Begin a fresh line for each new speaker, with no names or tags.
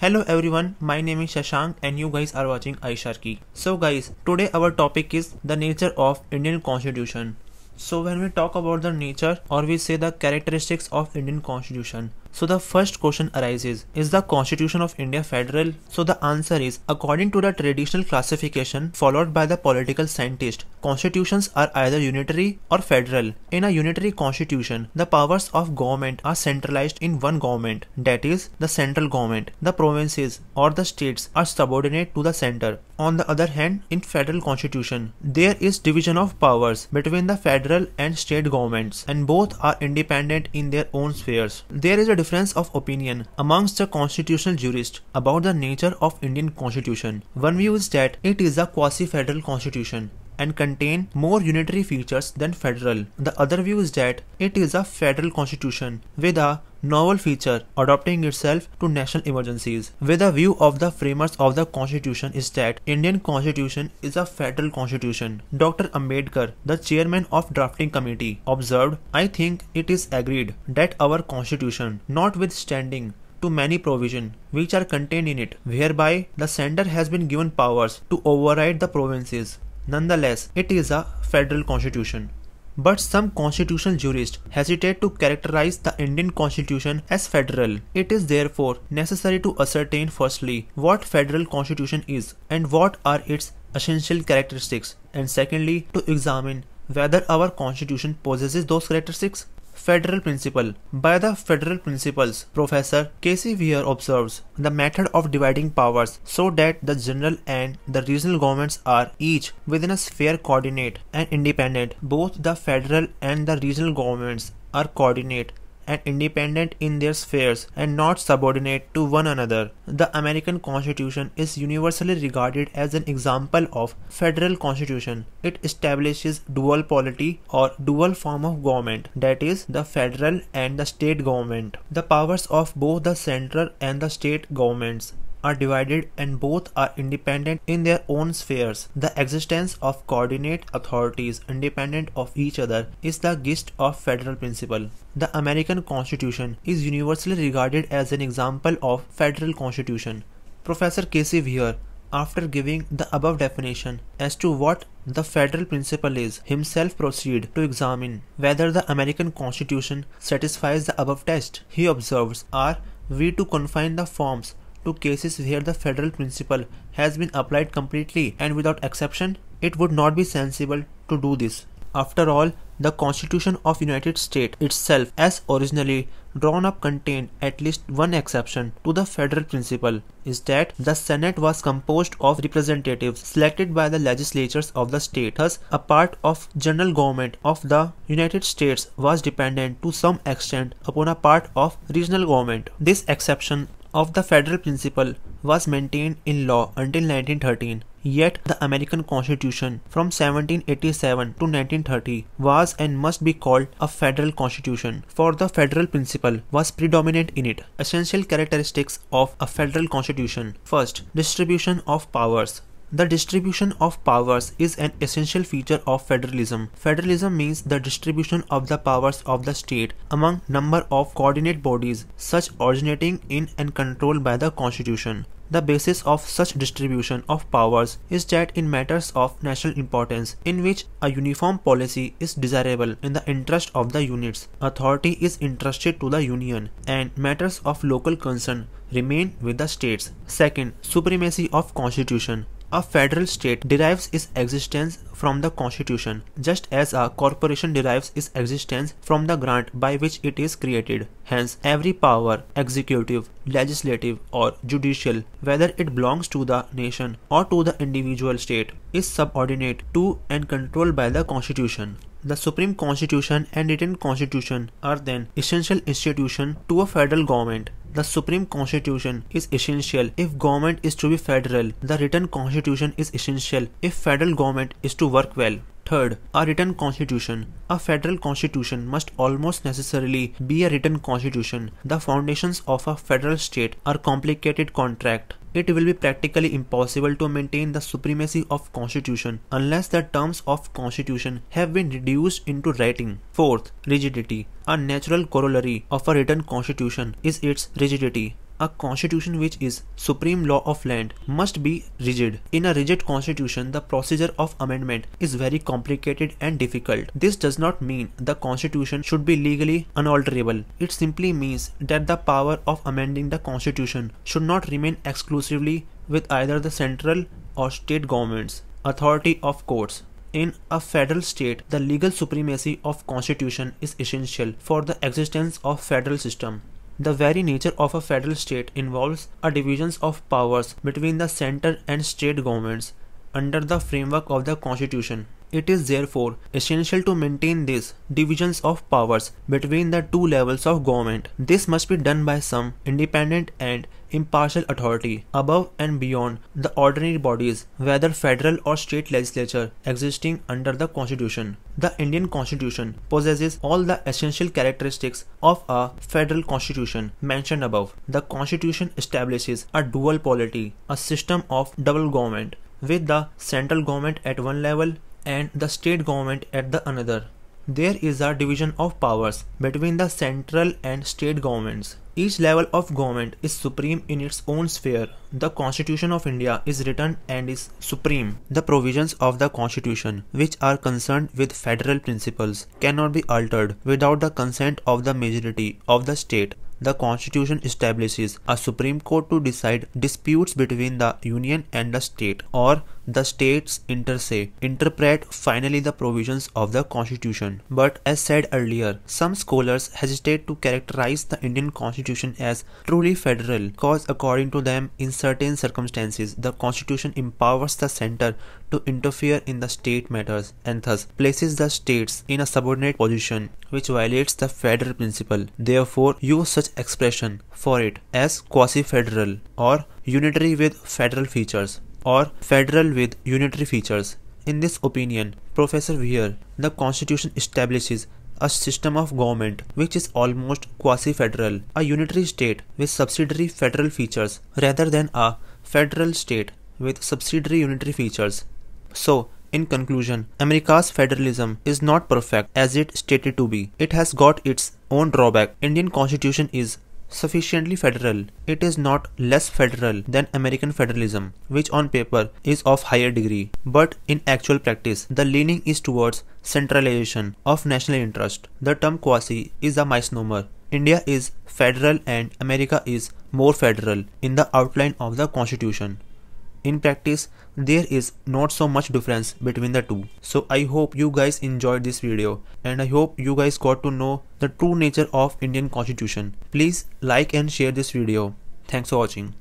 Hello everyone, my name is Shashank and you guys are watching iSharky. So guys, today our topic is the nature of Indian constitution. So when we talk about the nature or we say the characteristics of Indian constitution, so the first question arises, is the constitution of India federal? So the answer is, according to the traditional classification followed by the political scientist, constitutions are either unitary or federal. In a unitary constitution, the powers of government are centralized in one government, that is, the central government. The provinces or the states are subordinate to the center. On the other hand, in federal constitution, there is division of powers between the federal and state governments and both are independent in their own spheres. There is a difference of opinion amongst the constitutional jurists about the nature of Indian constitution. One view is that it is a quasi-federal constitution and contain more unitary features than federal. The other view is that it is a federal constitution with a novel feature adapting itself to national emergencies with a view of the framers of the constitution is that indian constitution is a federal constitution dr ambedkar the chairman of drafting committee observed i think it is agreed that our constitution notwithstanding to many provision which are contained in it whereby the sender has been given powers to override the provinces nonetheless it is a federal constitution but some constitutional jurists hesitate to characterize the Indian constitution as federal. It is therefore necessary to ascertain firstly what federal constitution is and what are its essential characteristics and secondly to examine whether our constitution possesses those characteristics Federal Principle. By the Federal Principles, Professor Casey Weir observes the method of dividing powers so that the general and the regional governments are each within a sphere coordinate and independent. Both the federal and the regional governments are coordinate and independent in their spheres and not subordinate to one another. The American Constitution is universally regarded as an example of federal constitution. It establishes dual polity or dual form of government that is the federal and the state government. The powers of both the central and the state governments are divided and both are independent in their own spheres. The existence of coordinate authorities independent of each other is the gist of federal principle. The American Constitution is universally regarded as an example of federal constitution. Professor Casey Weir after giving the above definition as to what the federal principle is himself proceed to examine whether the american constitution satisfies the above test he observes are we to confine the forms to cases where the federal principle has been applied completely and without exception, it would not be sensible to do this. After all, the Constitution of United States itself as originally drawn up contained at least one exception to the federal principle is that the Senate was composed of representatives selected by the legislatures of the state. Thus, a part of general government of the United States was dependent to some extent upon a part of regional government. This exception of the federal principle was maintained in law until 1913. Yet, the American Constitution from 1787 to 1930 was and must be called a federal constitution, for the federal principle was predominant in it. Essential characteristics of a federal constitution First, distribution of powers. The distribution of powers is an essential feature of federalism. Federalism means the distribution of the powers of the state among number of coordinate bodies, such originating in and controlled by the constitution. The basis of such distribution of powers is that in matters of national importance, in which a uniform policy is desirable in the interest of the units, authority is entrusted to the union, and matters of local concern remain with the states. Second, supremacy of constitution. A federal state derives its existence from the constitution, just as a corporation derives its existence from the grant by which it is created. Hence, every power, executive, legislative, or judicial, whether it belongs to the nation or to the individual state, is subordinate to and controlled by the constitution. The Supreme Constitution and written constitution are then essential institutions to a federal government the Supreme Constitution is essential if government is to be federal. The written constitution is essential if federal government is to work well. Third, a written constitution. A federal constitution must almost necessarily be a written constitution. The foundations of a federal state are complicated contract. It will be practically impossible to maintain the supremacy of constitution unless the terms of constitution have been reduced into writing. Fourth, rigidity. A natural corollary of a written constitution is its rigidity a constitution which is supreme law of land must be rigid. In a rigid constitution, the procedure of amendment is very complicated and difficult. This does not mean the constitution should be legally unalterable. It simply means that the power of amending the constitution should not remain exclusively with either the central or state governments. Authority of courts in a federal state the legal supremacy of constitution is essential for the existence of federal system the very nature of a federal state involves a division of powers between the center and state governments under the framework of the constitution. It is therefore essential to maintain these divisions of powers between the two levels of government. This must be done by some independent and impartial authority above and beyond the ordinary bodies, whether federal or state legislature, existing under the Constitution. The Indian Constitution possesses all the essential characteristics of a federal constitution mentioned above. The Constitution establishes a dual polity, a system of double government, with the central government at one level and the state government at the another. There is a division of powers between the central and state governments. Each level of government is supreme in its own sphere. The Constitution of India is written and is supreme. The provisions of the Constitution, which are concerned with federal principles, cannot be altered without the consent of the majority of the state the constitution establishes a supreme court to decide disputes between the union and the state or the states inter se interpret finally the provisions of the constitution. But as said earlier, some scholars hesitate to characterize the Indian constitution as truly federal because according to them in certain circumstances the constitution empowers the center to interfere in the state matters and thus places the states in a subordinate position which violates the federal principle. Therefore, use such expression for it as quasi-federal or unitary with federal features or federal with unitary features. In this opinion, Professor Weir, the constitution establishes a system of government which is almost quasi-federal, a unitary state with subsidiary federal features rather than a federal state with subsidiary unitary features. So, in conclusion, America's federalism is not perfect as it stated to be. It has got its own drawback. Indian constitution is sufficiently federal. It is not less federal than American federalism, which on paper is of higher degree, but in actual practice, the leaning is towards centralization of national interest. The term quasi is a misnomer. India is federal and America is more federal in the outline of the constitution. In practice, there is not so much difference between the two. So I hope you guys enjoyed this video and I hope you guys got to know the true nature of Indian Constitution. Please like and share this video. Thanks for watching.